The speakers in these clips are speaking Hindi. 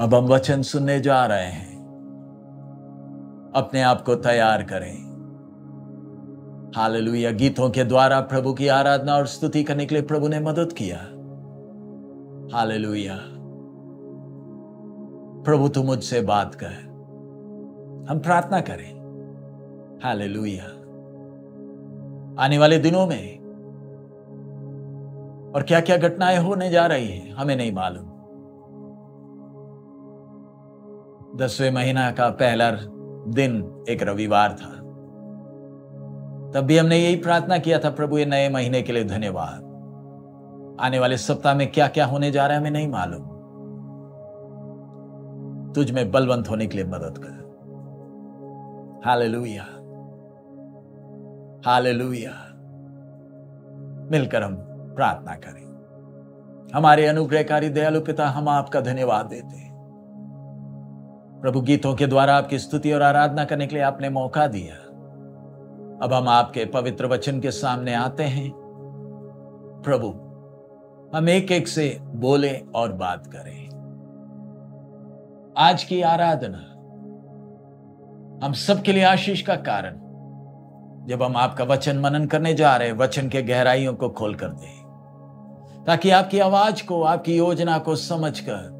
अब हम वचन सुनने जा रहे हैं अपने आप को तैयार करें हाल गीतों के द्वारा प्रभु की आराधना और स्तुति करने के लिए प्रभु ने मदद किया हाल प्रभु तू मुझसे बात कर हम प्रार्थना करें हाल आने वाले दिनों में और क्या क्या घटनाएं होने जा रही है हमें नहीं मालूम दसवें महीना का पहला दिन एक रविवार था तब भी हमने यही प्रार्थना किया था प्रभु ये नए महीने के लिए धन्यवाद आने वाले सप्ताह में क्या क्या होने जा रहा है हमें नहीं मालूम तुझ में बलवंत होने के लिए मदद कर हालेलुया हालेलुया मिलकर हम प्रार्थना करें हमारे अनुग्रहकारी दयालु पिता हम आपका धन्यवाद देते हैं प्रभु गीतों के द्वारा आपकी स्तुति और आराधना करने के लिए आपने मौका दिया अब हम आपके पवित्र वचन के सामने आते हैं प्रभु हम एक एक से बोले और बात करें आज की आराधना हम सबके लिए आशीष का कारण जब हम आपका वचन मनन करने जा रहे हैं वचन के गहराइयों को खोल कर दें ताकि आपकी आवाज को आपकी योजना को समझकर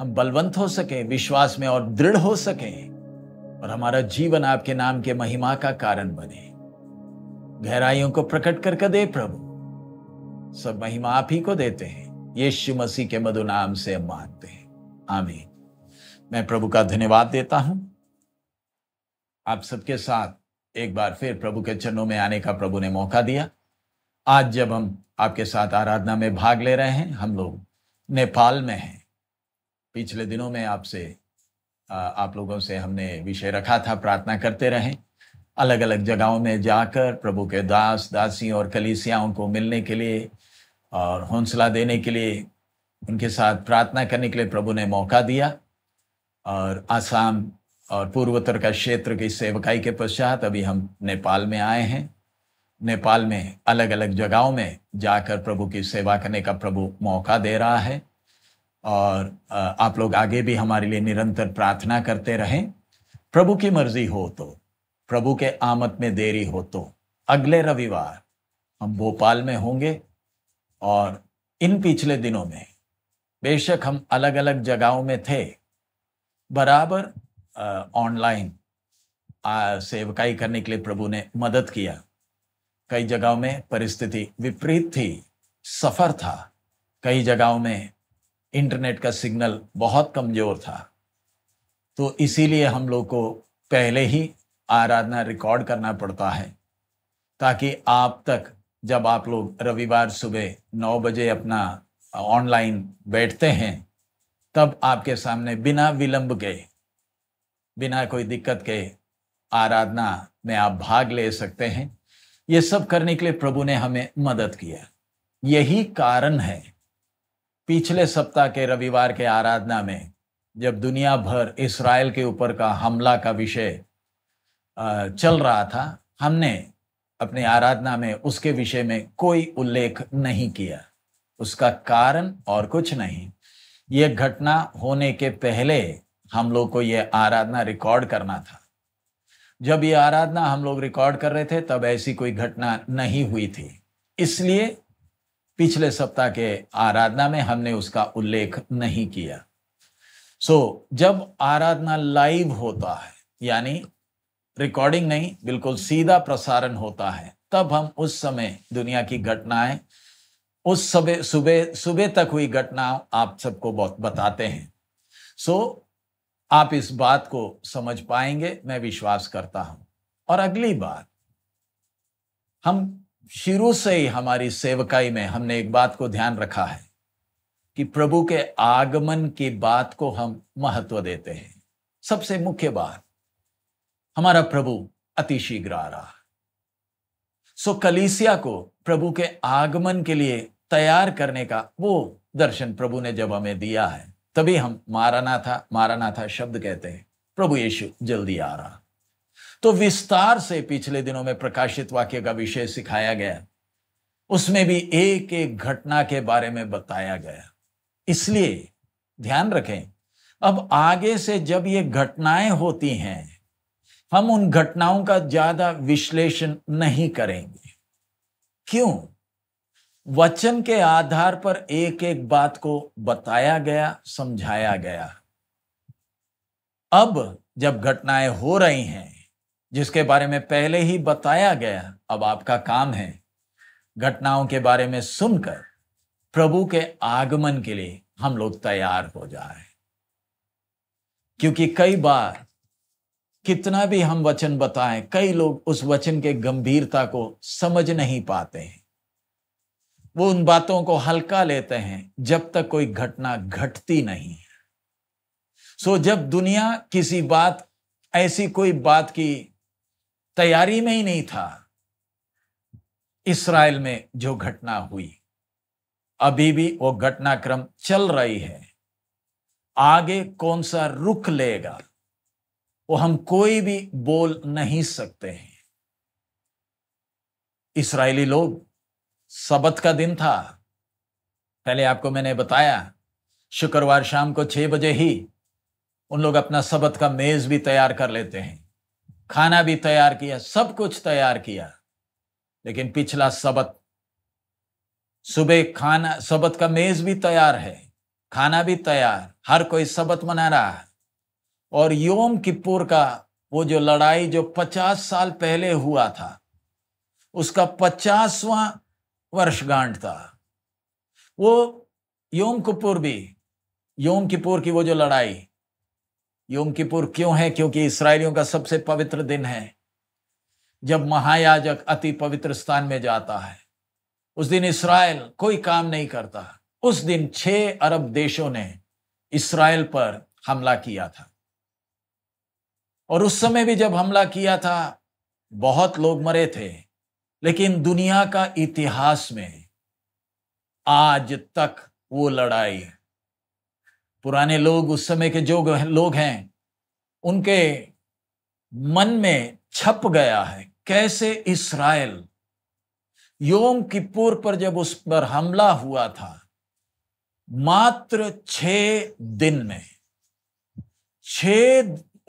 हम बलवंत हो सकें विश्वास में और दृढ़ हो सकें और हमारा जीवन आपके नाम के महिमा का कारण बने गहराइयों को प्रकट करके दे प्रभु सब महिमा आप ही को देते हैं यीशु मसीह के मधु नाम से हम मानते हैं आमीन मैं प्रभु का धन्यवाद देता हूं आप सबके साथ एक बार फिर प्रभु के चरणों में आने का प्रभु ने मौका दिया आज जब हम आपके साथ आराधना में भाग ले रहे हैं हम लोग नेपाल में हैं पिछले दिनों में आपसे आप लोगों से हमने विषय रखा था प्रार्थना करते रहें अलग अलग जगहों में जाकर प्रभु के दास दासी और कलीसियाओं को मिलने के लिए और हौसला देने के लिए उनके साथ प्रार्थना करने के लिए प्रभु ने मौका दिया और आसाम और पूर्वोत्तर का क्षेत्र की सेवकाई के पश्चात अभी हम नेपाल में आए हैं नेपाल में अलग अलग जगहों में जाकर प्रभु की सेवा करने का प्रभु मौका दे रहा है और आप लोग आगे भी हमारे लिए निरंतर प्रार्थना करते रहें प्रभु की मर्जी हो तो प्रभु के आमद में देरी हो तो अगले रविवार हम भोपाल में होंगे और इन पिछले दिनों में बेशक हम अलग अलग जगहों में थे बराबर ऑनलाइन सेवकाई करने के लिए प्रभु ने मदद किया कई जगहों में परिस्थिति विपरीत थी सफर था कई जगहों में इंटरनेट का सिग्नल बहुत कमज़ोर था तो इसीलिए हम लोग को पहले ही आराधना रिकॉर्ड करना पड़ता है ताकि आप तक जब आप लोग रविवार सुबह नौ बजे अपना ऑनलाइन बैठते हैं तब आपके सामने बिना विलंब के बिना कोई दिक्कत के आराधना में आप भाग ले सकते हैं ये सब करने के लिए प्रभु ने हमें मदद किया यही कारण है पिछले सप्ताह के रविवार के आराधना में जब दुनिया भर इसराइल के ऊपर का हमला का विषय चल रहा था हमने अपने आराधना में उसके विषय में कोई उल्लेख नहीं किया उसका कारण और कुछ नहीं ये घटना होने के पहले हम लोग को यह आराधना रिकॉर्ड करना था जब ये आराधना हम लोग रिकॉर्ड कर रहे थे तब ऐसी कोई घटना नहीं हुई थी इसलिए पिछले सप्ताह के आराधना में हमने उसका उल्लेख नहीं किया सो so, जब आराधना लाइव होता है यानी रिकॉर्डिंग नहीं बिल्कुल सीधा प्रसारण होता है तब हम उस समय दुनिया की घटनाएं उस सुबह सुबह सुबह तक हुई घटना आप सबको बहुत बताते हैं सो so, आप इस बात को समझ पाएंगे मैं विश्वास करता हूं और अगली बात हम शुरू से ही हमारी सेवकाई में हमने एक बात को ध्यान रखा है कि प्रभु के आगमन की बात को हम महत्व देते हैं सबसे मुख्य बात हमारा प्रभु अति शीघ्र आ रहा सो कलीसिया को प्रभु के आगमन के लिए तैयार करने का वो दर्शन प्रभु ने जब हमें दिया है तभी हम माराना था माराना था शब्द कहते हैं प्रभु यीशु जल्दी आ रहा तो विस्तार से पिछले दिनों में प्रकाशित वाक्य का विषय सिखाया गया उसमें भी एक एक घटना के बारे में बताया गया इसलिए ध्यान रखें अब आगे से जब ये घटनाएं होती हैं हम उन घटनाओं का ज्यादा विश्लेषण नहीं करेंगे क्यों वचन के आधार पर एक एक बात को बताया गया समझाया गया अब जब घटनाएं हो रही हैं जिसके बारे में पहले ही बताया गया अब आपका काम है घटनाओं के बारे में सुनकर प्रभु के आगमन के लिए हम लोग तैयार हो जाए क्योंकि कई बार कितना भी हम वचन बताएं कई लोग उस वचन के गंभीरता को समझ नहीं पाते हैं वो उन बातों को हल्का लेते हैं जब तक कोई घटना घटती नहीं है सो जब दुनिया किसी बात ऐसी कोई बात की तैयारी में ही नहीं था इसराइल में जो घटना हुई अभी भी वो घटनाक्रम चल रही है आगे कौन सा रुख लेगा वो हम कोई भी बोल नहीं सकते हैं इसराइली लोग सबत का दिन था पहले आपको मैंने बताया शुक्रवार शाम को छह बजे ही उन लोग अपना सबत का मेज भी तैयार कर लेते हैं खाना भी तैयार किया सब कुछ तैयार किया लेकिन पिछला सबक सुबह खाना सबत का मेज भी तैयार है खाना भी तैयार हर कोई सबत मना रहा है और योम किपुर का वो जो लड़ाई जो पचास साल पहले हुआ था उसका पचासवां वर्षगांठ था वो योम कपूर भी योम किपुर की वो जो लड़ाई योम किपुर क्यों है क्योंकि इसराइलियों का सबसे पवित्र दिन है जब महायाजक अति पवित्र स्थान में जाता है उस दिन इसराइल कोई काम नहीं करता उस दिन छह अरब देशों ने इसराइल पर हमला किया था और उस समय भी जब हमला किया था बहुत लोग मरे थे लेकिन दुनिया का इतिहास में आज तक वो लड़ाई पुराने लोग उस समय के जो लोग हैं उनके मन में छप गया है कैसे इसराइल योम किपुर पर जब उस पर हमला हुआ था मात्र छ दिन में छ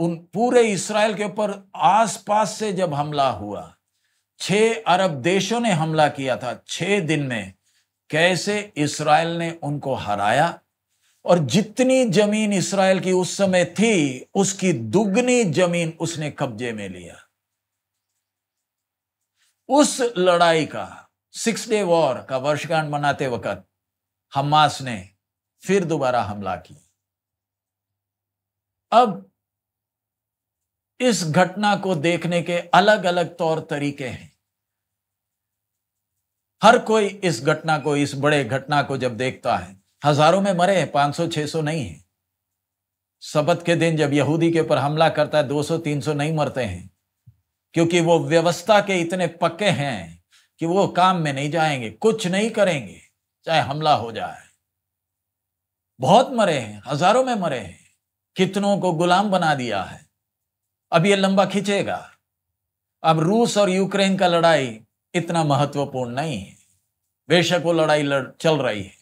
उन पूरे इसराइल के ऊपर आसपास से जब हमला हुआ छह अरब देशों ने हमला किया था छह दिन में कैसे इसराइल ने उनको हराया और जितनी जमीन इसराइल की उस समय थी उसकी दुगनी जमीन उसने कब्जे में लिया उस लड़ाई का सिक्स डे वॉर का वर्षगांठ मनाते वक्त हमास ने फिर दोबारा हमला किया अब इस घटना को देखने के अलग अलग तौर तरीके हैं हर कोई इस घटना को इस बड़े घटना को जब देखता है हजारों में मरे हैं पांच सौ छह सौ नहीं है सबत के दिन जब यहूदी के ऊपर हमला करता है दो सौ तीन सौ नहीं मरते हैं क्योंकि वो व्यवस्था के इतने पक्के हैं कि वो काम में नहीं जाएंगे कुछ नहीं करेंगे चाहे हमला हो जाए बहुत मरे हैं हजारों में मरे हैं कितनों को गुलाम बना दिया है अब ये लंबा खींचेगा अब रूस और यूक्रेन का लड़ाई इतना महत्वपूर्ण नहीं है बेशक वो लड़ाई लड़, चल रही है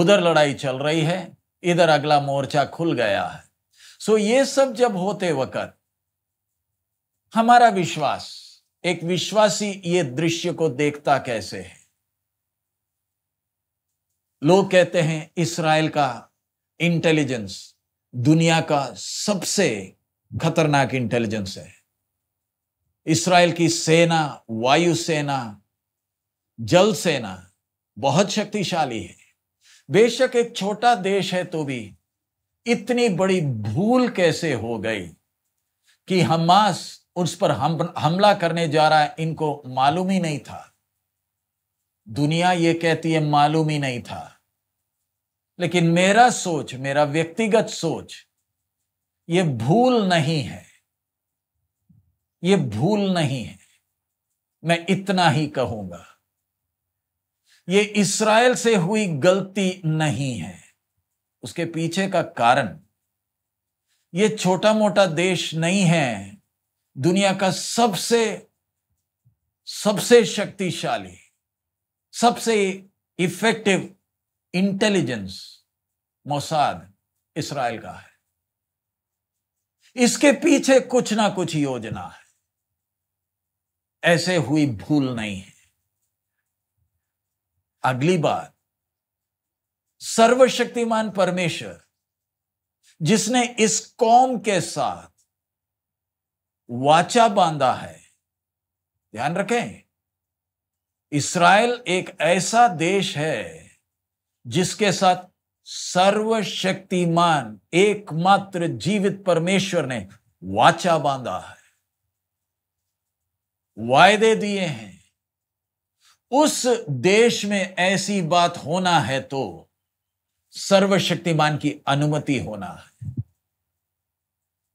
उधर लड़ाई चल रही है इधर अगला मोर्चा खुल गया है सो ये सब जब होते वक़्त हमारा विश्वास एक विश्वासी ये दृश्य को देखता कैसे है लोग कहते हैं इसराइल का इंटेलिजेंस दुनिया का सबसे खतरनाक इंटेलिजेंस है इसराइल की सेना वायु सेना जल सेना बहुत शक्तिशाली है बेशक एक छोटा देश है तो भी इतनी बड़ी भूल कैसे हो गई कि हमास उस पर हम हमला करने जा रहा है इनको मालूम ही नहीं था दुनिया ये कहती है मालूम ही नहीं था लेकिन मेरा सोच मेरा व्यक्तिगत सोच ये भूल नहीं है ये भूल नहीं है मैं इतना ही कहूंगा ये इसराइल से हुई गलती नहीं है उसके पीछे का कारण ये छोटा मोटा देश नहीं है दुनिया का सबसे सबसे शक्तिशाली सबसे इफेक्टिव इंटेलिजेंस मोसाद इसराइल का है इसके पीछे कुछ ना कुछ योजना है ऐसे हुई भूल नहीं है अगली बात सर्वशक्तिमान परमेश्वर जिसने इस कौम के साथ वाचा बांधा है ध्यान रखें इसराइल एक ऐसा देश है जिसके साथ सर्वशक्तिमान एकमात्र जीवित परमेश्वर ने वाचा बांधा है वायदे दिए हैं उस देश में ऐसी बात होना है तो सर्वशक्तिमान की अनुमति होना है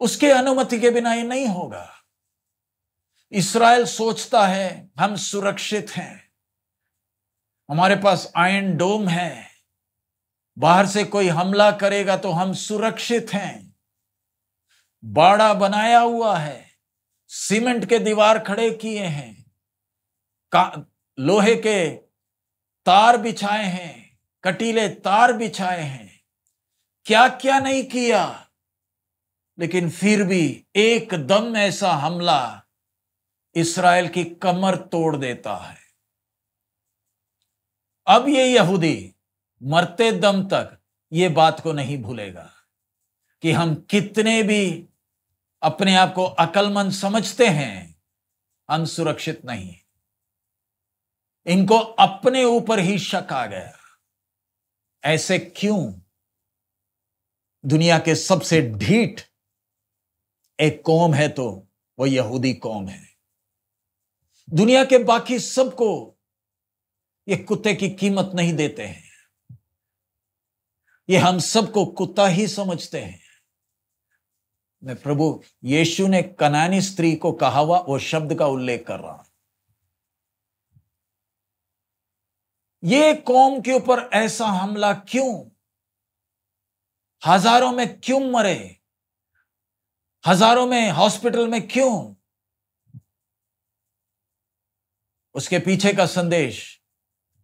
उसके अनुमति के बिना ये नहीं होगा इसराइल सोचता है हम सुरक्षित हैं हमारे पास आयन डोम है बाहर से कोई हमला करेगा तो हम सुरक्षित हैं बाड़ा बनाया हुआ है सीमेंट के दीवार खड़े किए हैं लोहे के तार बिछाए हैं कटीले तार बिछाए हैं क्या क्या नहीं किया लेकिन फिर भी एकदम ऐसा हमला इसराइल की कमर तोड़ देता है अब ये यहूदी मरते दम तक ये बात को नहीं भूलेगा कि हम कितने भी अपने आप को अकलमंद समझते हैं हम सुरक्षित नहीं इनको अपने ऊपर ही शक आ गया ऐसे क्यों दुनिया के सबसे ढीठ एक कौम है तो वह यहूदी कौम है दुनिया के बाकी सबको ये कुत्ते की कीमत नहीं देते हैं ये हम सबको कुत्ता ही समझते हैं मैं प्रभु यीशु ने कनानी स्त्री को कहा हुआ वो शब्द का उल्लेख कर रहा हूं ये कौम के ऊपर ऐसा हमला क्यों हजारों में क्यों मरे हजारों में हॉस्पिटल में क्यों उसके पीछे का संदेश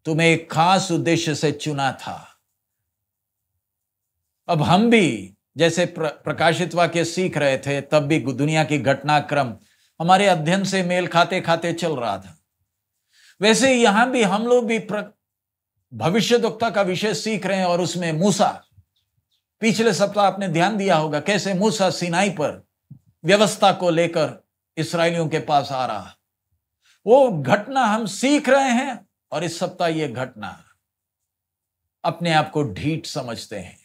तुम्हें एक खास उद्देश्य से चुना था अब हम भी जैसे प्र, प्रकाशित वाक्य सीख रहे थे तब भी दुनिया की घटनाक्रम हमारे अध्ययन से मेल खाते खाते चल रहा था वैसे यहां भी हम लोग भी प्र, दुखता का विषय सीख रहे हैं और उसमें मूसा पिछले सप्ताह आपने ध्यान दिया होगा कैसे मूसा सिनाई पर व्यवस्था को लेकर इसराइलियों के पास आ रहा वो घटना हम सीख रहे हैं और इस सप्ताह ये घटना अपने आप को ढीठ समझते हैं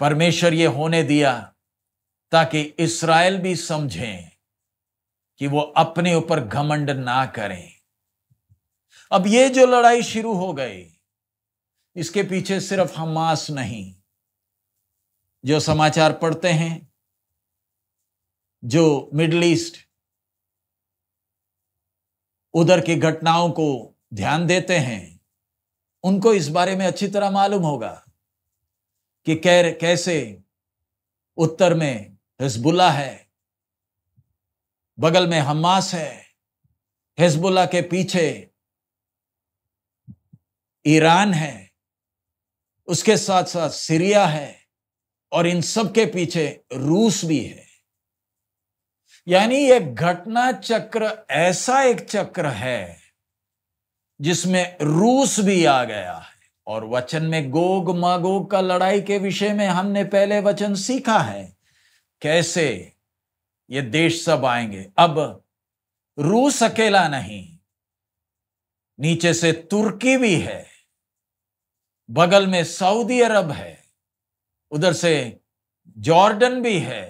परमेश्वर ये होने दिया ताकि इसराइल भी समझें कि वो अपने ऊपर घमंड ना करें अब ये जो लड़ाई शुरू हो गई इसके पीछे सिर्फ हमास नहीं जो समाचार पढ़ते हैं जो मिडल ईस्ट उधर की घटनाओं को ध्यान देते हैं उनको इस बारे में अच्छी तरह मालूम होगा कि कैसे उत्तर में हिजबुल्ला है बगल में हमास है हिजबुल्ला के पीछे ईरान है उसके साथ साथ सीरिया है और इन सब के पीछे रूस भी है यानी यह घटना चक्र ऐसा एक चक्र है जिसमें रूस भी आ गया है और वचन में गोग मागोग का लड़ाई के विषय में हमने पहले वचन सीखा है कैसे ये देश सब आएंगे अब रूस अकेला नहीं नीचे से तुर्की भी है बगल में सऊदी अरब है उधर से जॉर्डन भी है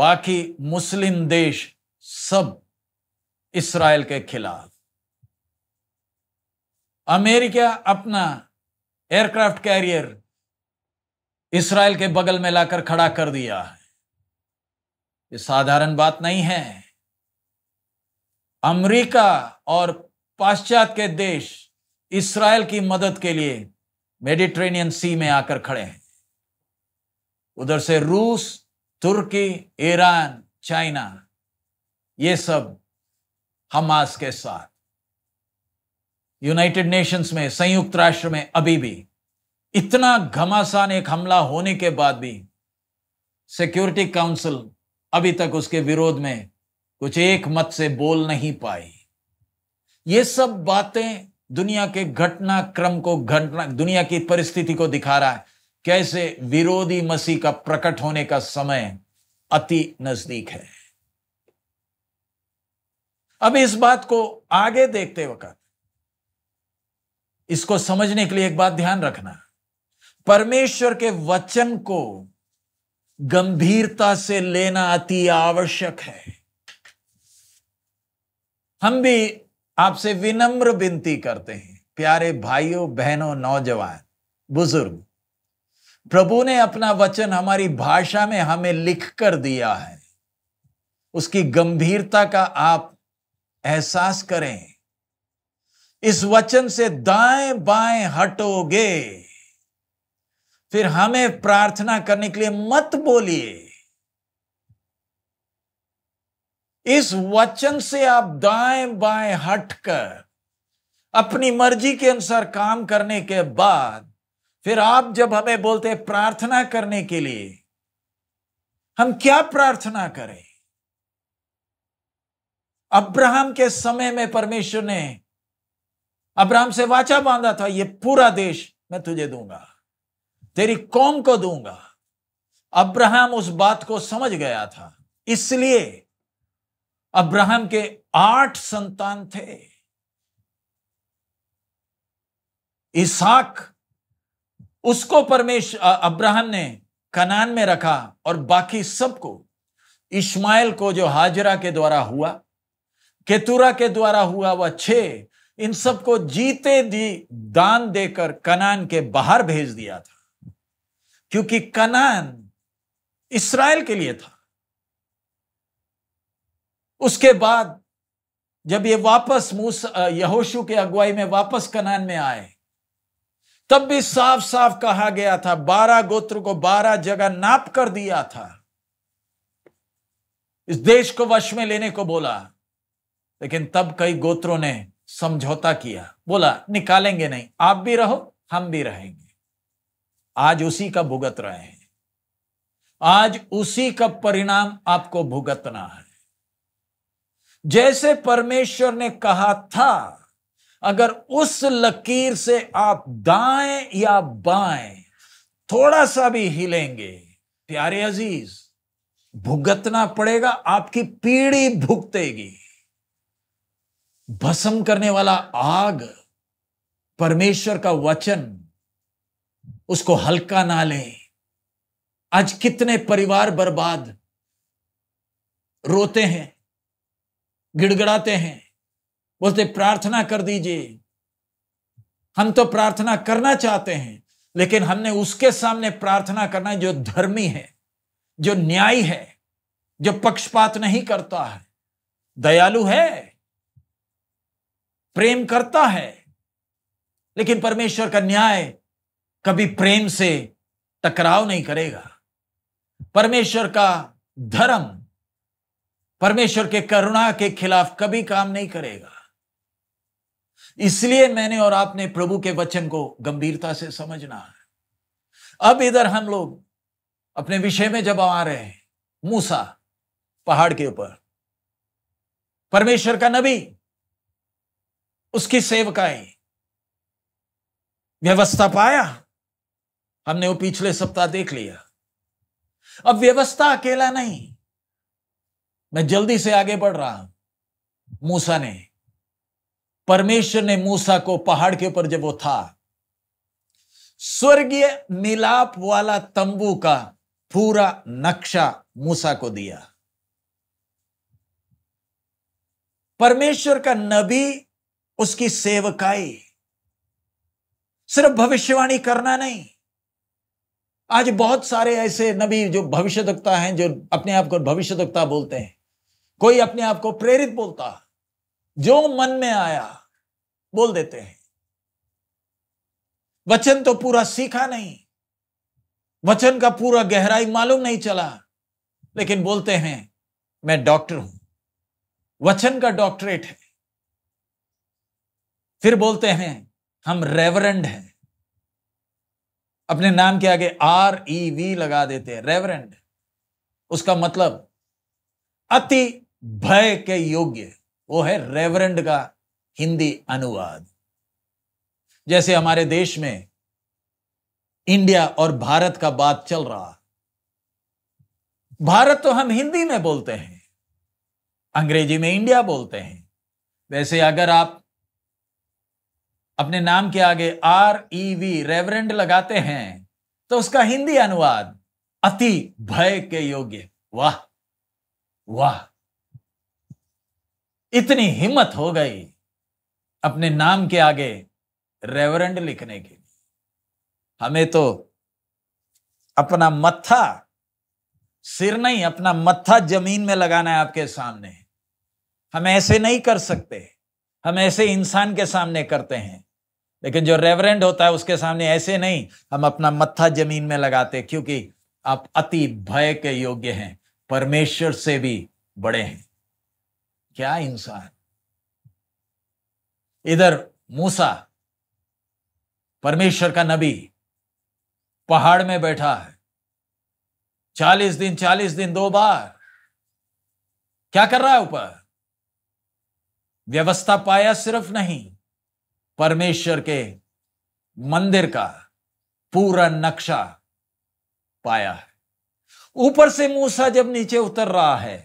बाकी मुस्लिम देश सब इसराइल के खिलाफ अमेरिका अपना एयरक्राफ्ट कैरियर इसराइल के बगल में लाकर खड़ा कर दिया है ये साधारण बात नहीं है अमेरिका और पाश्चात्य के देश इसराइल की मदद के लिए मेडिट्रेनियन सी में आकर खड़े हैं उधर से रूस तुर्की ईरान चाइना ये सब हमास के साथ यूनाइटेड नेशंस में संयुक्त राष्ट्र में अभी भी इतना घमासान एक हमला होने के बाद भी सिक्योरिटी काउंसिल अभी तक उसके विरोध में कुछ एक मत से बोल नहीं पाई ये सब बातें दुनिया के घटना क्रम को घटना दुनिया की परिस्थिति को दिखा रहा है कैसे विरोधी मसीह का प्रकट होने का समय अति नजदीक है अब इस बात को आगे देखते वक्त इसको समझने के लिए एक बात ध्यान रखना परमेश्वर के वचन को गंभीरता से लेना अति आवश्यक है हम भी आपसे विनम्र विनती करते हैं प्यारे भाइयों बहनों नौजवान बुजुर्ग प्रभु ने अपना वचन हमारी भाषा में हमें लिख कर दिया है उसकी गंभीरता का आप एहसास करें इस वचन से दाएं बाएं हटोगे फिर हमें प्रार्थना करने के लिए मत बोलिए इस वचन से आप दाएं बाएं हटकर अपनी मर्जी के अनुसार काम करने के बाद फिर आप जब हमें बोलते हैं प्रार्थना करने के लिए हम क्या प्रार्थना करें अब्राहम के समय में परमेश्वर ने अब्राहम से वाचा बांधा था ये पूरा देश मैं तुझे दूंगा तेरी कौम को दूंगा अब्राहम उस बात को समझ गया था इसलिए अब्राहम के आठ संतान थे इसाक उसको परमेश अब्राहम ने कनान में रखा और बाकी सबको इस्माइल को जो हाजरा के द्वारा हुआ केतुरा के द्वारा हुआ वह छे इन सबको जीते दी दान देकर कनान के बाहर भेज दिया था क्योंकि कनान इसराइल के लिए था उसके बाद जब ये वापस मूस यहोशु के अगुवाई में वापस कनान में आए तब भी साफ साफ कहा गया था बारह गोत्र को बारह जगह नाप कर दिया था इस देश को वश में लेने को बोला लेकिन तब कई गोत्रों ने समझौता किया बोला निकालेंगे नहीं आप भी रहो हम भी रहेंगे आज उसी का भुगत रहे हैं आज उसी का परिणाम आपको भुगतना है जैसे परमेश्वर ने कहा था अगर उस लकीर से आप दाएं या बाएं थोड़ा सा भी हिलेंगे प्यारे अजीज भुगतना पड़ेगा आपकी पीढ़ी भुगतेगी भस्म करने वाला आग परमेश्वर का वचन उसको हल्का ना लें आज कितने परिवार बर्बाद रोते हैं गिड़गड़ाते हैं बोलते प्रार्थना कर दीजिए हम तो प्रार्थना करना चाहते हैं लेकिन हमने उसके सामने प्रार्थना करना जो धर्मी है जो न्यायी है जो पक्षपात नहीं करता है दयालु है प्रेम करता है लेकिन परमेश्वर का न्याय कभी प्रेम से टकराव नहीं करेगा परमेश्वर का धर्म परमेश्वर के करुणा के खिलाफ कभी काम नहीं करेगा इसलिए मैंने और आपने प्रभु के वचन को गंभीरता से समझना है अब इधर हम लोग अपने विषय में जब आ रहे हैं मूसा पहाड़ के ऊपर परमेश्वर का नबी उसकी सेवकाएं व्यवस्था पाया हमने वो पिछले सप्ताह देख लिया अब व्यवस्था अकेला नहीं मैं जल्दी से आगे बढ़ रहा हूं मूसा ने परमेश्वर ने मूसा को पहाड़ के ऊपर जब वो था स्वर्गीय मिलाप वाला तंबू का पूरा नक्शा मूसा को दिया परमेश्वर का नबी उसकी सेवकाई सिर्फ भविष्यवाणी करना नहीं आज बहुत सारे ऐसे नबी जो भविष्य हैं जो अपने आप को भविष्य बोलते हैं कोई अपने आप को प्रेरित बोलता जो मन में आया बोल देते हैं वचन तो पूरा सीखा नहीं वचन का पूरा गहराई मालूम नहीं चला लेकिन बोलते हैं मैं डॉक्टर हूं वचन का डॉक्टरेट है फिर बोलते हैं हम रेवरेंड हैं अपने नाम के आगे आर ई वी लगा देते हैं रेवरेंड उसका मतलब अति भय के योग्य वो है रेवरेंड का हिंदी अनुवाद जैसे हमारे देश में इंडिया और भारत का बात चल रहा भारत तो हम हिंदी में बोलते हैं अंग्रेजी में इंडिया बोलते हैं वैसे अगर आप अपने नाम के आगे आर ई वी रेवरेंड लगाते हैं तो उसका हिंदी अनुवाद अति भय के योग्य वाह वाह इतनी हिम्मत हो गई अपने नाम के आगे रेवरेंड लिखने के लिए हमें तो अपना मत्था सिर नहीं अपना मत्था जमीन में लगाना है आपके सामने हम ऐसे नहीं कर सकते हम ऐसे इंसान के सामने करते हैं लेकिन जो रेवरेंड होता है उसके सामने ऐसे नहीं हम अपना मत्था जमीन में लगाते क्योंकि आप अति भय के योग्य हैं परमेश्वर से भी बड़े हैं क्या इंसान इधर मूसा परमेश्वर का नबी पहाड़ में बैठा है चालीस दिन चालीस दिन दो बार क्या कर रहा है ऊपर व्यवस्था पाया सिर्फ नहीं परमेश्वर के मंदिर का पूरा नक्शा पाया है ऊपर से मूसा जब नीचे उतर रहा है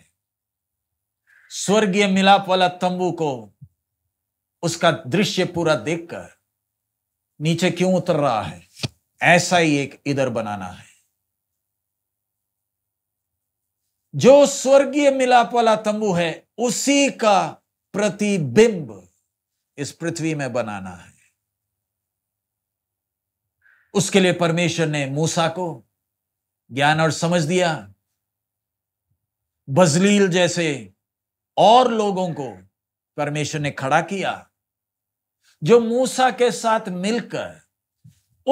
स्वर्गीय मिलाप वाला तंबू को उसका दृश्य पूरा देखकर नीचे क्यों उतर रहा है ऐसा ही एक इधर बनाना है जो स्वर्गीय मिलाप वाला तंबू है उसी का प्रतिबिंब इस पृथ्वी में बनाना है उसके लिए परमेश्वर ने मूसा को ज्ञान और समझ दिया बजलील जैसे और लोगों को परमेश्वर ने खड़ा किया जो मूसा के साथ मिलकर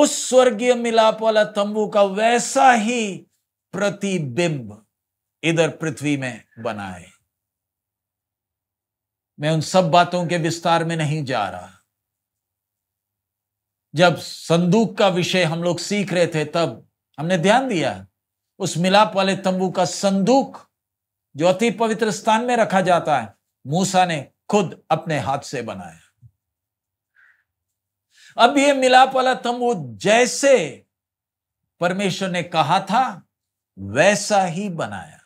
उस स्वर्गीय मिलाप वाला तंबू का वैसा ही प्रतिबिंब इधर पृथ्वी में बनाए मैं उन सब बातों के विस्तार में नहीं जा रहा जब संदूक का विषय हम लोग सीख रहे थे तब हमने ध्यान दिया उस मिलाप वाले तंबू का संदूक जो अति पवित्र स्थान में रखा जाता है मूसा ने खुद अपने हाथ से बनाया अब ये मिलाप वाला तंबू जैसे परमेश्वर ने कहा था वैसा ही बनाया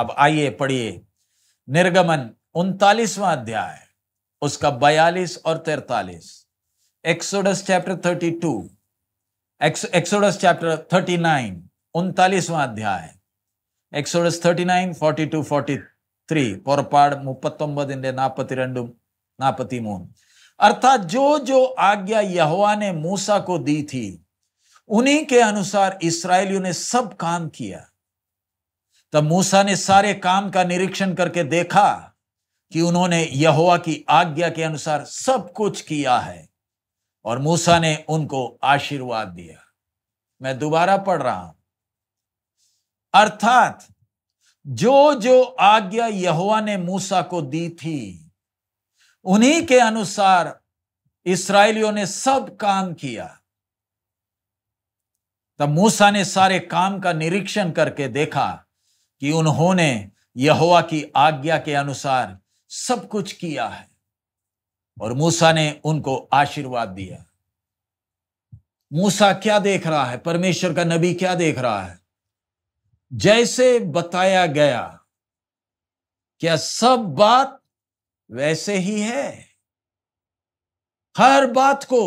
अब आइए पढ़िए निर्गमन उनतालीसवा अध्याय उसका बयालीस और तैतालीस Exodus chapter thirty two Exodus chapter thirty nine उनतालीसवा अध्याय Exodus thirty nine forty two forty three പുറപ്പാട് മുപ്പത്തൊമ്പതിൻ്റെ നാൽപ്പത്തി രണ്ടും നാൽപ്പത്തി മൂന്നും अर्थात जो जो आज्ञा यहवा ने मूसा को दी थी उन्हीं के अनुसार इसराइलियों ने सब काम किया तब मूसा ने सारे काम का निरीक्षण करके देखा कि उन्होंने यहोवा की आज्ञा के अनुसार सब कुछ किया है और मूसा ने उनको आशीर्वाद दिया मैं दोबारा पढ़ रहा हूं अर्थात जो जो आज्ञा यहुआ ने मूसा को दी थी उन्हीं के अनुसार इसराइलियों ने सब काम किया तब मूसा ने सारे काम का निरीक्षण करके देखा कि उन्होंने यहुआ की आज्ञा के अनुसार सब कुछ किया है और मूसा ने उनको आशीर्वाद दिया मूसा क्या देख रहा है परमेश्वर का नबी क्या देख रहा है जैसे बताया गया क्या सब बात वैसे ही है हर बात को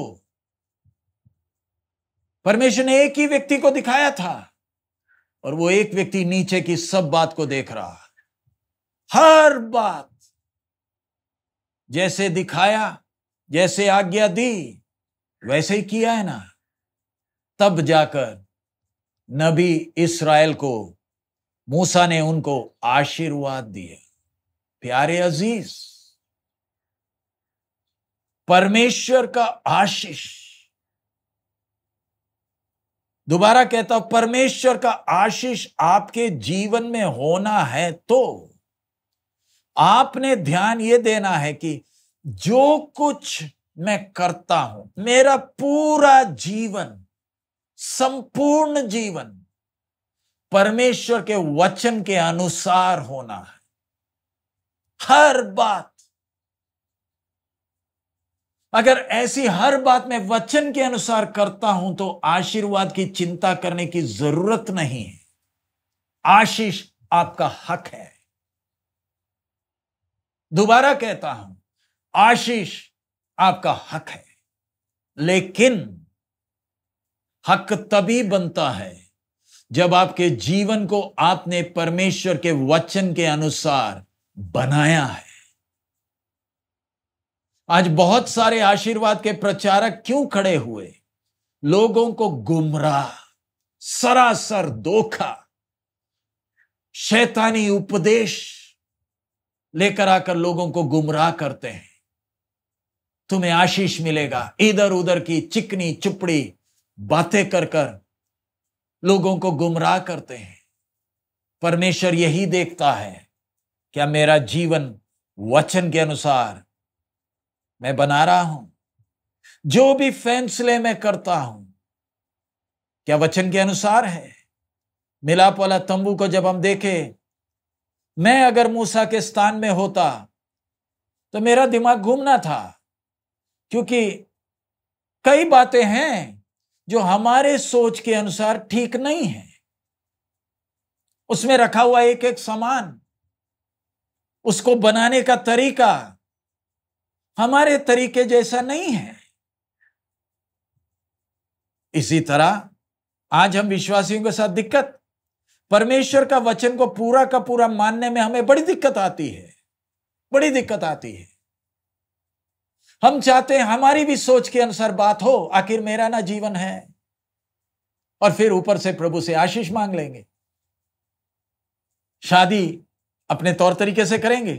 परमेश्वर ने एक ही व्यक्ति को दिखाया था और वो एक व्यक्ति नीचे की सब बात को देख रहा हर बात जैसे दिखाया जैसे आज्ञा दी वैसे ही किया है ना तब जाकर नबी इसराइल को मूसा ने उनको आशीर्वाद दिया प्यारे अजीज परमेश्वर का आशीष दोबारा कहता हूं परमेश्वर का आशीष आपके जीवन में होना है तो आपने ध्यान ये देना है कि जो कुछ मैं करता हूं मेरा पूरा जीवन संपूर्ण जीवन परमेश्वर के वचन के अनुसार होना है हर बात अगर ऐसी हर बात मैं वचन के अनुसार करता हूं तो आशीर्वाद की चिंता करने की जरूरत नहीं है आशीष आपका हक है दोबारा कहता हूं आशीष आपका हक है लेकिन हक तभी बनता है जब आपके जीवन को आपने परमेश्वर के वचन के अनुसार बनाया है आज बहुत सारे आशीर्वाद के प्रचारक क्यों खड़े हुए लोगों को गुमराह सरासर धोखा शैतानी उपदेश लेकर आकर लोगों को गुमराह करते हैं तुम्हें आशीष मिलेगा इधर उधर की चिकनी चुपड़ी बातें कर कर लोगों को गुमराह करते हैं परमेश्वर यही देखता है क्या मेरा जीवन वचन के अनुसार मैं बना रहा हूं जो भी फैसले मैं करता हूं क्या वचन के अनुसार है मिलाप वाला तंबू को जब हम देखें मैं अगर मूसा के स्थान में होता तो मेरा दिमाग घूमना था क्योंकि कई बातें हैं जो हमारे सोच के अनुसार ठीक नहीं है उसमें रखा हुआ एक एक सामान उसको बनाने का तरीका हमारे तरीके जैसा नहीं है इसी तरह आज हम विश्वासियों के साथ दिक्कत परमेश्वर का वचन को पूरा का पूरा मानने में हमें बड़ी दिक्कत आती है बड़ी दिक्कत आती है हम चाहते हैं हमारी भी सोच के अनुसार बात हो आखिर मेरा ना जीवन है और फिर ऊपर से प्रभु से आशीष मांग लेंगे शादी अपने तौर तरीके से करेंगे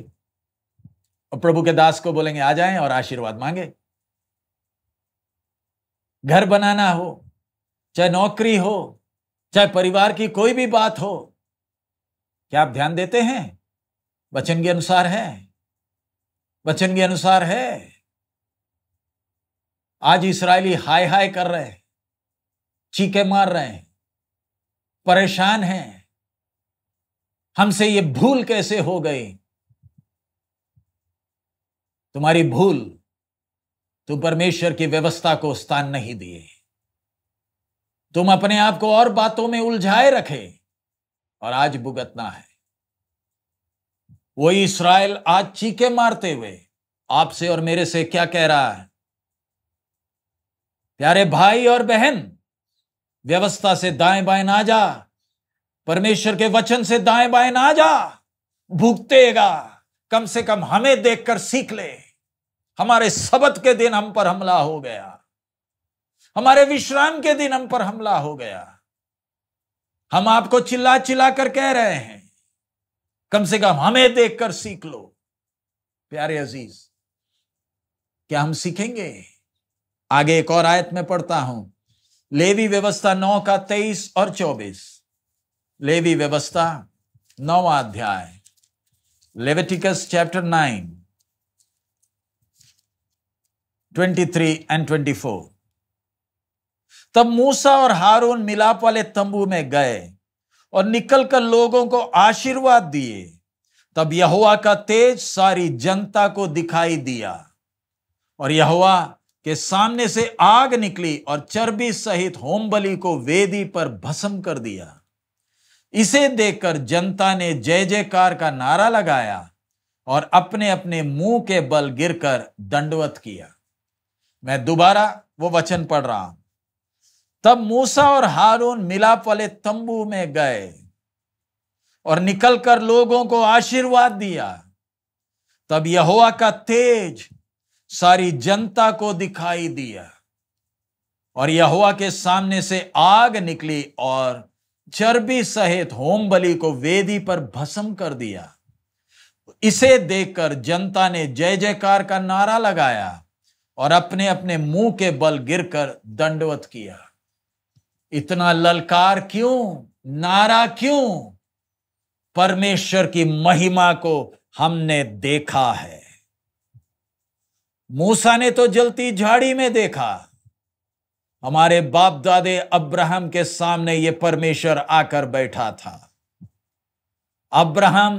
और प्रभु के दास को बोलेंगे आ जाएं और आशीर्वाद मांगे घर बनाना हो चाहे नौकरी हो चाहे परिवार की कोई भी बात हो क्या आप ध्यान देते हैं वचन के अनुसार है वचन के अनुसार है आज इसराइली हाय हाय कर रहे हैं चीखे मार रहे हैं परेशान हैं हमसे ये भूल कैसे हो गई तुम्हारी भूल तुम तो परमेश्वर की व्यवस्था को स्थान नहीं दिए तुम अपने आप को और बातों में उलझाए रखे और आज भुगतना है वो इसराइल आज चीखे मारते हुए आपसे और मेरे से क्या कह रहा है प्यारे भाई और बहन व्यवस्था से दाएं बाएं ना जा परमेश्वर के वचन से दाएं बाएं ना जा भुगतेगा कम से कम हमें देखकर सीख ले हमारे सबत के दिन हम पर हमला हो गया हमारे विश्राम के दिन हम पर हमला हो गया हम आपको चिल्ला चिल्ला कर कह रहे हैं कम से कम हमें देखकर सीख लो प्यारे अजीज क्या हम सीखेंगे आगे एक और आयत में पढ़ता हूं लेवी व्यवस्था नौ का तेईस और चौबीस लेवी व्यवस्था नौ अध्याय Leviticus chapter nine twenty three and twenty four तब मूसा और हारून मिलाप वाले तंबू में गए और निकलकर लोगों को आशीर्वाद दिए तब यहुआ का तेज सारी जनता को दिखाई दिया और यहुआ के सामने से आग निकली और चर्बी सहित होमबली को वेदी पर भस्म कर दिया इसे देखकर जनता ने जय जयकार का नारा लगाया और अपने अपने मुंह के बल गिरकर दंडवत किया मैं दोबारा वो वचन पढ़ रहा हूं तब मूसा और हारून मिलाप वाले तंबू में गए और निकलकर लोगों को आशीर्वाद दिया तब यहोवा का तेज सारी जनता को दिखाई दिया और यहुआ के सामने से आग निकली और चर्बी सहित होम बलि को वेदी पर भस्म कर दिया इसे देखकर जनता ने जय जयकार का नारा लगाया और अपने अपने मुंह के बल गिरकर दंडवत किया इतना ललकार क्यों नारा क्यों परमेश्वर की महिमा को हमने देखा है मूसा ने तो जलती झाड़ी में देखा हमारे बाप दादे अब्राहम के सामने ये परमेश्वर आकर बैठा था अब्राहम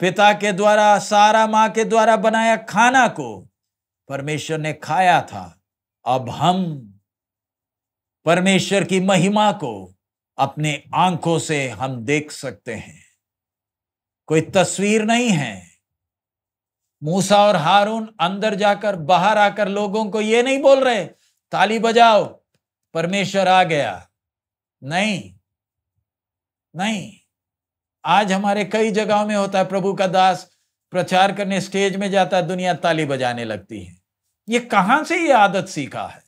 पिता के द्वारा सारा मां के द्वारा बनाया खाना को परमेश्वर ने खाया था अब हम परमेश्वर की महिमा को अपने आंखों से हम देख सकते हैं कोई तस्वीर नहीं है मूसा और हारून अंदर जाकर बाहर आकर लोगों को ये नहीं बोल रहे ताली बजाओ परमेश्वर आ गया नहीं नहीं आज हमारे कई जगहों में होता है प्रभु का दास प्रचार करने स्टेज में जाता है दुनिया ताली बजाने लगती है ये कहां से ये आदत सीखा है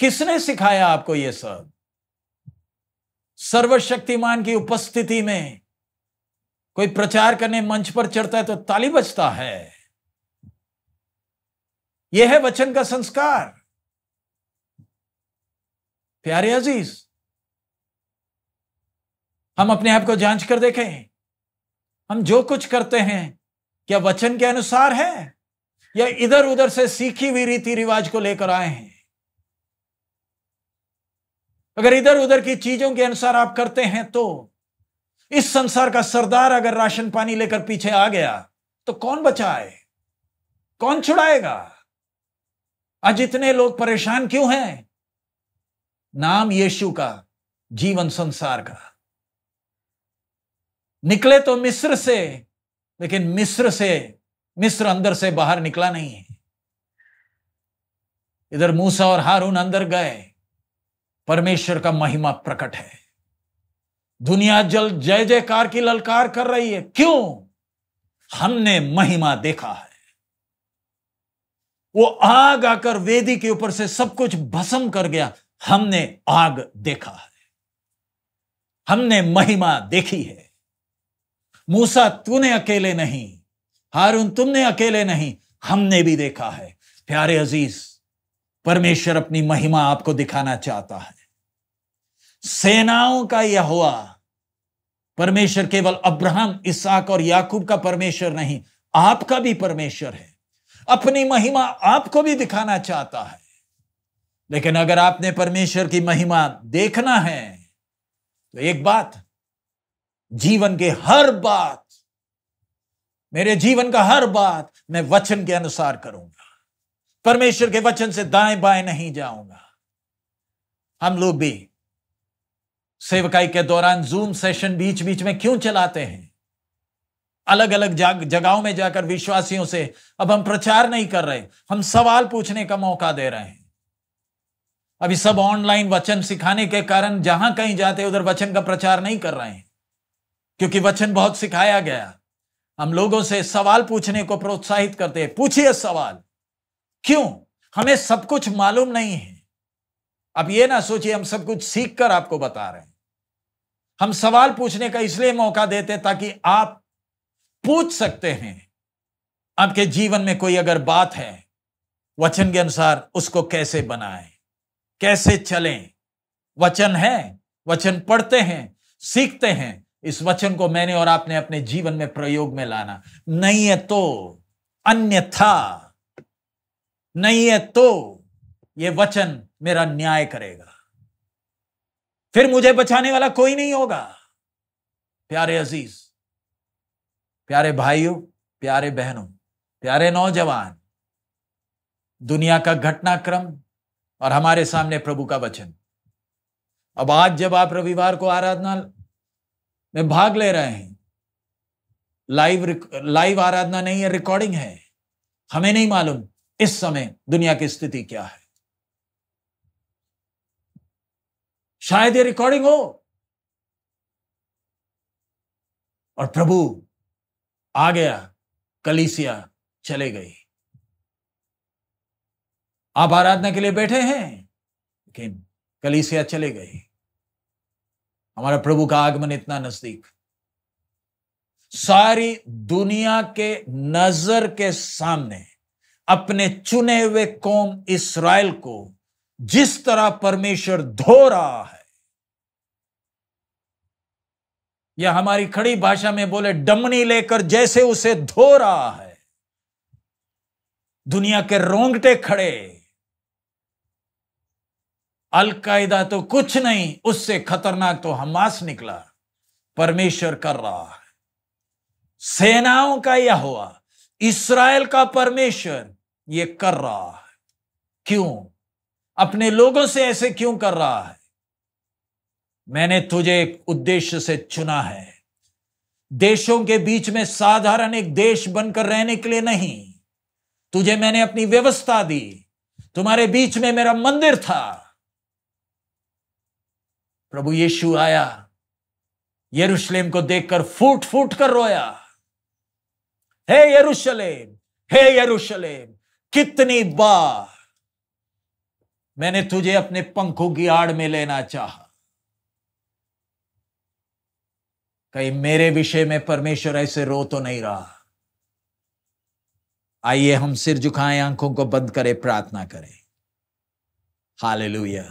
किसने सिखाया आपको ये सब सर्वशक्तिमान की उपस्थिति में कोई प्रचार करने मंच पर चढ़ता है तो ताली बजता है यह है वचन का संस्कार प्यारे अजीज हम अपने आप को जांच कर देखें हम जो कुछ करते हैं क्या वचन के अनुसार है या इधर उधर से सीखी हुई रीति रिवाज को लेकर आए हैं अगर इधर उधर की चीजों के अनुसार आप करते हैं तो इस संसार का सरदार अगर राशन पानी लेकर पीछे आ गया तो कौन बचाए कौन छुड़ाएगा आज इतने लोग परेशान क्यों हैं नाम यीशु का जीवन संसार का निकले तो मिस्र से लेकिन मिस्र से मिस्र अंदर से बाहर निकला नहीं है इधर मूसा और हारून अंदर गए परमेश्वर का महिमा प्रकट है दुनिया जल जय जयकार की ललकार कर रही है क्यों हमने महिमा देखा है वो आग आकर वेदी के ऊपर से सब कुछ भस्म कर गया हमने आग देखा है हमने महिमा देखी है मूसा तूने अकेले नहीं हारून तुमने अकेले नहीं हमने भी देखा है प्यारे अजीज परमेश्वर अपनी महिमा आपको दिखाना चाहता है सेनाओं का यह हुआ परमेश्वर केवल अब्राहम इसाक और याकूब का परमेश्वर नहीं आपका भी परमेश्वर है अपनी महिमा आपको भी दिखाना चाहता है लेकिन अगर आपने परमेश्वर की महिमा देखना है तो एक बात जीवन के हर बात मेरे जीवन का हर बात मैं वचन के अनुसार करूंगा परमेश्वर के वचन से दाएं बाएं नहीं जाऊंगा हम लोग भी सेवकाई के दौरान जूम सेशन बीच बीच में क्यों चलाते हैं अलग अलग जगहों में जाकर विश्वासियों से अब हम प्रचार नहीं कर रहे हम सवाल पूछने का मौका दे रहे हैं अभी सब ऑनलाइन वचन सिखाने के कारण जहां कहीं जाते उधर वचन का प्रचार नहीं कर रहे हैं क्योंकि वचन बहुत सिखाया गया हम लोगों से सवाल पूछने को प्रोत्साहित करते हैं पूछिए सवाल क्यों हमें सब कुछ मालूम नहीं है अब ये ना सोचिए हम सब कुछ सीख कर आपको बता रहे हैं हम सवाल पूछने का इसलिए मौका देते ताकि आप पूछ सकते हैं आपके जीवन में कोई अगर बात है वचन के अनुसार उसको कैसे बनाएं कैसे चलें वचन है वचन पढ़ते हैं सीखते हैं इस वचन को मैंने और आपने अपने जीवन में प्रयोग में लाना नहीं है तो अन्यथा नहीं है तो ये वचन मेरा न्याय करेगा फिर मुझे बचाने वाला कोई नहीं होगा प्यारे अजीज प्यारे भाइयों प्यारे बहनों प्यारे नौजवान दुनिया का घटनाक्रम और हमारे सामने प्रभु का वचन अब आज जब आप रविवार को आराधना में भाग ले रहे हैं लाइव लाइव आराधना नहीं है रिकॉर्डिंग है हमें नहीं मालूम इस समय दुनिया की स्थिति क्या है शायद ये रिकॉर्डिंग हो और प्रभु आ गया कलीसिया चले गई आप आराधना के लिए बैठे हैं लेकिन कलीसिया चले गई हमारा प्रभु का आगमन इतना नजदीक सारी दुनिया के नजर के सामने अपने चुने हुए कौम इसराइल को जिस तरह परमेश्वर धो रहा है या हमारी खड़ी भाषा में बोले डमनी लेकर जैसे उसे धो रहा है दुनिया के रोंगटे खड़े अलकायदा तो कुछ नहीं उससे खतरनाक तो हमास निकला परमेश्वर कर रहा है सेनाओं का यह हुआ इसराइल का परमेश्वर ये कर रहा है क्यों अपने लोगों से ऐसे क्यों कर रहा है मैंने तुझे एक उद्देश्य से चुना है देशों के बीच में साधारण एक देश बनकर रहने के लिए नहीं तुझे मैंने अपनी व्यवस्था दी तुम्हारे बीच में मेरा मंदिर था प्रभु यीशु आया यरूशलेम को देखकर फूट फूट कर रोया हे यरूशलेम हे यरूशलेम कितनी बार मैंने तुझे अपने पंखों की आड़ में लेना चाहा कहीं मेरे विषय में परमेश्वर ऐसे रो तो नहीं रहा आइए हम सिर झुकाएं आंखों को बंद करें प्रार्थना करें हालेलुया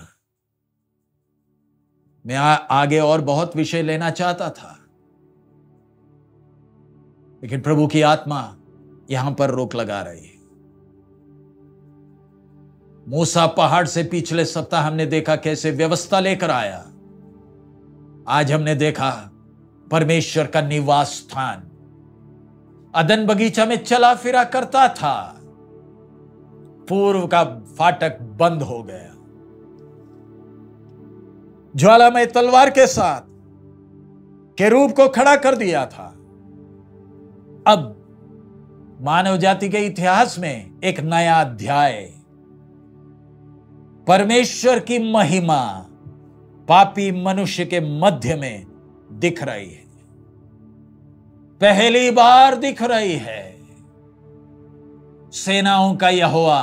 मैं आ, आगे और बहुत विषय लेना चाहता था लेकिन प्रभु की आत्मा यहां पर रोक लगा रही है मूसा पहाड़ से पिछले सप्ताह हमने देखा कैसे व्यवस्था लेकर आया आज हमने देखा परमेश्वर का निवास स्थान अदन बगीचा में चला फिरा करता था पूर्व का फाटक बंद हो गया ज्वालामय तलवार के साथ रूप को खड़ा कर दिया था अब मानव जाति के इतिहास में एक नया अध्याय परमेश्वर की महिमा पापी मनुष्य के मध्य में दिख रही है पहली बार दिख रही है सेनाओं का हुआ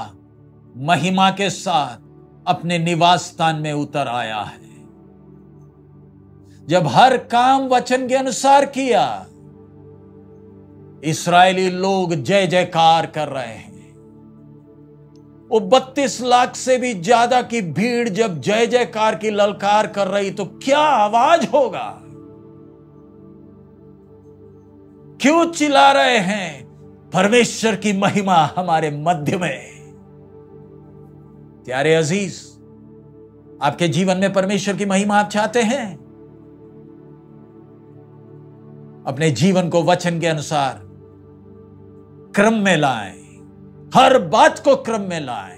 महिमा के साथ अपने निवास स्थान में उतर आया है जब हर काम वचन के अनुसार किया इसराइली लोग जय जयकार कर रहे हैं वो बत्तीस लाख से भी ज्यादा की भीड़ जब जय जयकार की ललकार कर रही तो क्या आवाज होगा क्यों चिल्ला रहे हैं परमेश्वर की महिमा हमारे मध्य में प्यारे अजीज आपके जीवन में परमेश्वर की महिमा आप चाहते हैं अपने जीवन को वचन के अनुसार क्रम में लाएं हर बात को क्रम में लाए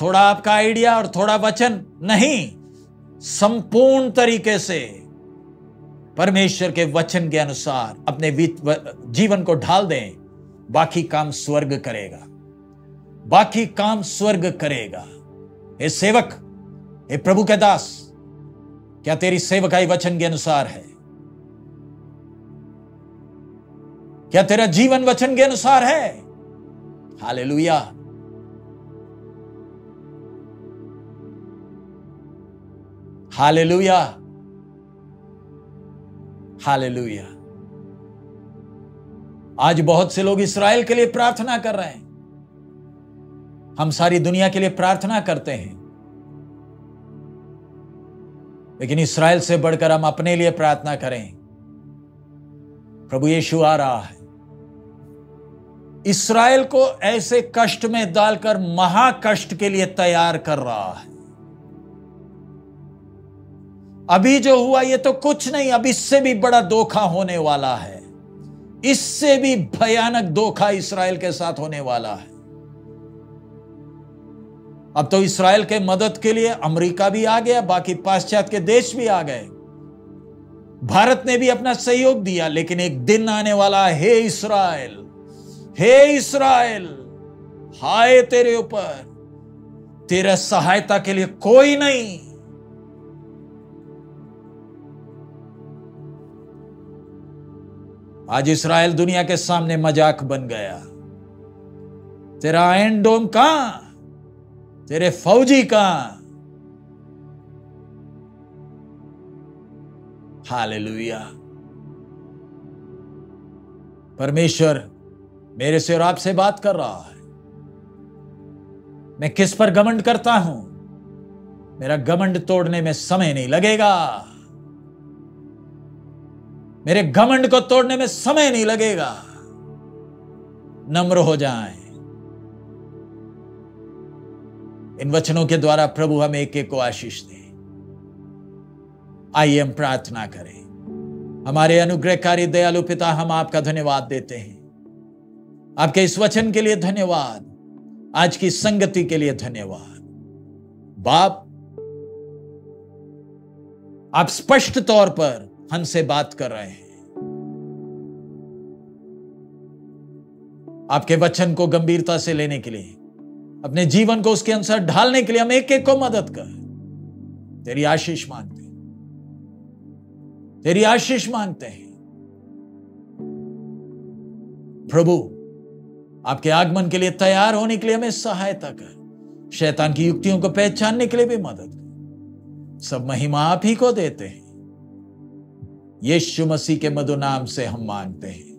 थोड़ा आपका आइडिया और थोड़ा वचन नहीं संपूर्ण तरीके से परमेश्वर के वचन के अनुसार अपने जीवन को ढाल दें बाकी काम स्वर्ग करेगा बाकी काम स्वर्ग करेगा हे सेवक हे प्रभु के दास क्या तेरी सेवकाई वचन के अनुसार है क्या तेरा जीवन वचन के अनुसार है Hallelujah. Hallelujah. Hallelujah. आज बहुत से लोग इसराइल के लिए प्रार्थना कर रहे हैं हम सारी दुनिया के लिए प्रार्थना करते हैं लेकिन इसराइल से बढ़कर हम अपने लिए प्रार्थना करें प्रभु यीशु आ रहा है इसराइल को ऐसे कष्ट में डालकर महाकष्ट के लिए तैयार कर रहा है अभी जो हुआ ये तो कुछ नहीं अब इससे भी बड़ा धोखा होने वाला है इससे भी भयानक धोखा इसराइल के साथ होने वाला है अब तो इसराइल के मदद के लिए अमेरिका भी आ गया बाकी पाश्चात्य के देश भी आ गए भारत ने भी अपना सहयोग दिया लेकिन एक दिन आने वाला है इसराइल हे इसराइल हाय तेरे ऊपर तेरा सहायता के लिए कोई नहीं आज इसराइल दुनिया के सामने मजाक बन गया तेरा आयन डोम कहां तेरे फौजी कहां हालेलुया परमेश्वर मेरे से और आपसे बात कर रहा है मैं किस पर गमंड करता हूं मेरा घमंड तोड़ने में समय नहीं लगेगा मेरे घमंड को तोड़ने में समय नहीं लगेगा नम्र हो जाएं इन वचनों के द्वारा प्रभु हम एक एक को आशीष दें आइए हम प्रार्थना करें हमारे अनुग्रहकारी दयालु पिता हम आपका धन्यवाद देते हैं आपके इस वचन के लिए धन्यवाद आज की संगति के लिए धन्यवाद बाप आप स्पष्ट तौर पर हमसे बात कर रहे हैं आपके वचन को गंभीरता से लेने के लिए अपने जीवन को उसके अनुसार ढालने के लिए हम एक एक को मदद कर तेरी आशीष मांगते तेरी आशीष मांगते हैं प्रभु आपके आगमन के लिए तैयार होने के लिए हमें सहायता कर शैतान की युक्तियों को पहचानने के लिए भी मदद कर सब महिमा आप ही को देते हैं यीशु मसीह के मधु नाम से हम मांगते हैं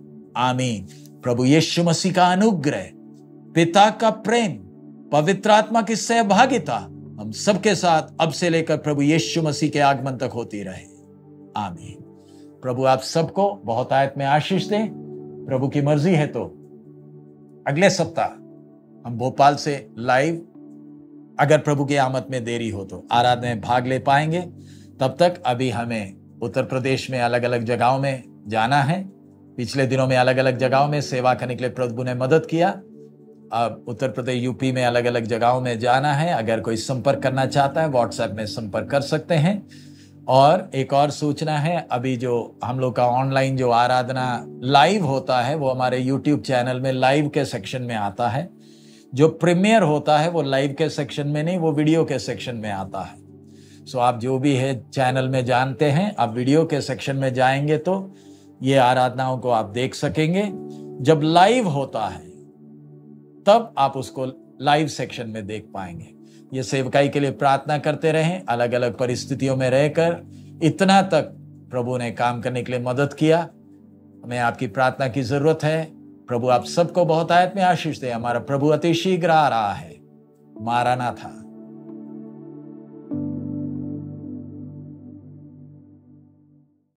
आमीन प्रभु यीशु मसीह का अनुग्रह पिता का प्रेम पवित्र आत्मा की सहभागिता हम सबके साथ अब से लेकर प्रभु यीशु मसीह के आगमन तक होती रहे आमीन प्रभु आप सबको बहुत आयत में आशीष दें प्रभु की मर्जी है तो अगले सप्ताह हम भोपाल से लाइव अगर प्रभु की आमद में देरी हो तो आराधना में भाग ले पाएंगे तब तक अभी हमें उत्तर प्रदेश में अलग अलग जगहों में जाना है पिछले दिनों में अलग अलग जगहों में सेवा करने के लिए प्रभु ने मदद किया अब उत्तर प्रदेश यूपी में अलग अलग जगहों में जाना है अगर कोई संपर्क करना चाहता है व्हाट्सएप में संपर्क कर सकते हैं और एक और सूचना है अभी जो हम लोग का ऑनलाइन जो आराधना लाइव होता है वो हमारे यूट्यूब चैनल में लाइव के सेक्शन में आता है जो प्रीमियर होता है वो लाइव के सेक्शन में नहीं वो वीडियो के सेक्शन में आता है सो आप जो भी है चैनल में जानते हैं आप वीडियो के सेक्शन में जाएंगे तो ये आराधनाओं को आप देख सकेंगे जब लाइव होता है तब आप उसको लाइव सेक्शन में देख पाएंगे ये सेवकाई के लिए प्रार्थना करते रहें अलग अलग परिस्थितियों में रहकर इतना तक प्रभु ने काम करने के लिए मदद किया हमें आपकी प्रार्थना की जरूरत है प्रभु आप सबको बहुत आयत में आशीष दे हमारा प्रभु अति शीघ्र आ रहा है माराना था